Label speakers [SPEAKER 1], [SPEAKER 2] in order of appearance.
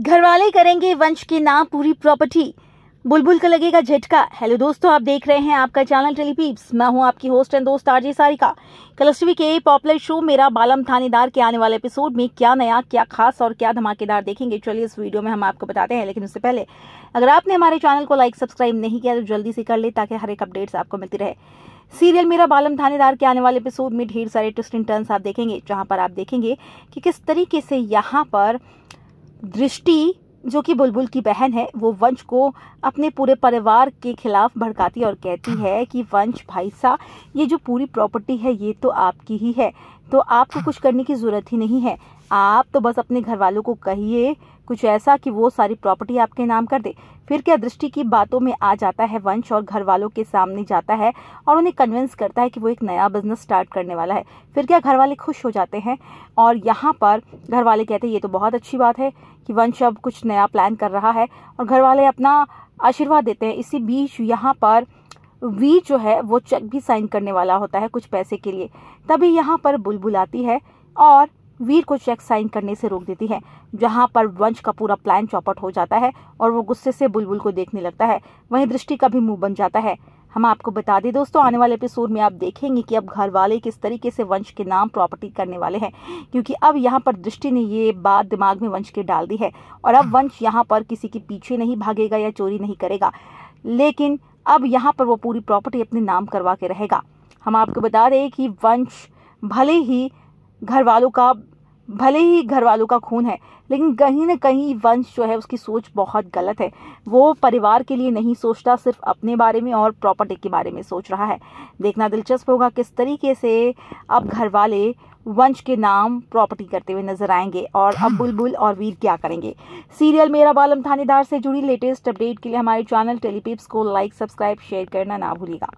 [SPEAKER 1] घरवाले करेंगे वंश के नाम पूरी प्रॉपर्टी बुलबुल का लगेगा झटका हेलो दोस्तों आप देख रहे हैं आपका चैनल टेलीपीप्स मैं हूं आपकी होस्ट एंड दोस्त आरजे सारिका कलस्टवी के पॉपुलर शो मेरा बालम थानेदार के आने वाले एपिसोड में क्या नया क्या खास और क्या धमाकेदार देखेंगे चलिए इस वीडियो में हम आपको बताते हैं लेकिन उससे पहले अगर आपने हमारे चैनल को लाइक सब्सक्राइब नहीं किया तो जल्दी से कर ले ताकि हर एक अपडेट्स आपको मिलती रहे सीरियल मेरा बालम थानेदार के आने वाले एपिसोड में ढेर सारे ट्विस्ट इन टर्न्स आप देखेंगे जहाँ पर आप देखेंगे कि किस तरीके से यहाँ पर दृष्टि जो कि बुलबुल की बहन है वो वंश को अपने पूरे परिवार के खिलाफ भड़काती और कहती है कि वंश भाई सा ये जो पूरी प्रॉपर्टी है ये तो आपकी ही है तो आपको कुछ करने की ज़रूरत ही नहीं है आप तो बस अपने घर वालों को कहिए कुछ ऐसा कि वो सारी प्रॉपर्टी आपके नाम कर दे फिर क्या दृष्टि की बातों में आ जाता है वंश और घर वालों के सामने जाता है और उन्हें कन्विंस करता है कि वो एक नया बिजनेस स्टार्ट करने वाला है फिर क्या घर वाले खुश हो जाते हैं और यहाँ पर घर वाले कहते हैं ये तो बहुत अच्छी बात है कि वंश अब कुछ नया प्लान कर रहा है और घर वाले अपना आशीर्वाद देते हैं इसी बीच यहाँ पर वी जो है वो चेक भी साइन करने वाला होता है कुछ पैसे के लिए तभी यहाँ पर बुलबुल आती है और वीर को चेक साइन करने से रोक देती है जहां पर वंश का पूरा प्लान चौपट हो जाता है और वो गुस्से से बुलबुल को देखने लगता है वहीं दृष्टि का भी मुंह बन जाता है हम आपको बता दें दोस्तों आने वाले एपिसोड में आप देखेंगे कि अब घर वाले किस तरीके से वंश के नाम प्रॉपर्टी करने वाले हैं क्योंकि अब यहाँ पर दृष्टि ने ये बात दिमाग में वंश के डाल दी है और अब वंश यहाँ पर किसी के पीछे नहीं भागेगा या चोरी नहीं करेगा लेकिन अब यहाँ पर वो पूरी प्रॉपर्टी अपने नाम करवा के रहेगा हम आपको बता दें कि वंश भले ही घर वालों का भले ही घर वालों का खून है लेकिन कहीं ना कहीं वंश जो है उसकी सोच बहुत गलत है वो परिवार के लिए नहीं सोचता सिर्फ अपने बारे में और प्रॉपर्टी के बारे में सोच रहा है देखना दिलचस्प होगा किस तरीके से अब घर वाले वंश के नाम प्रॉपर्टी करते हुए नजर आएंगे और अब बुलबुल और वीर क्या करेंगे सीरियल मेरा बालम थानेदार से जुड़ी लेटेस्ट अपडेट के लिए हमारे चैनल टेलीपिप्स को लाइक सब्सक्राइब शेयर करना ना भूलिएगा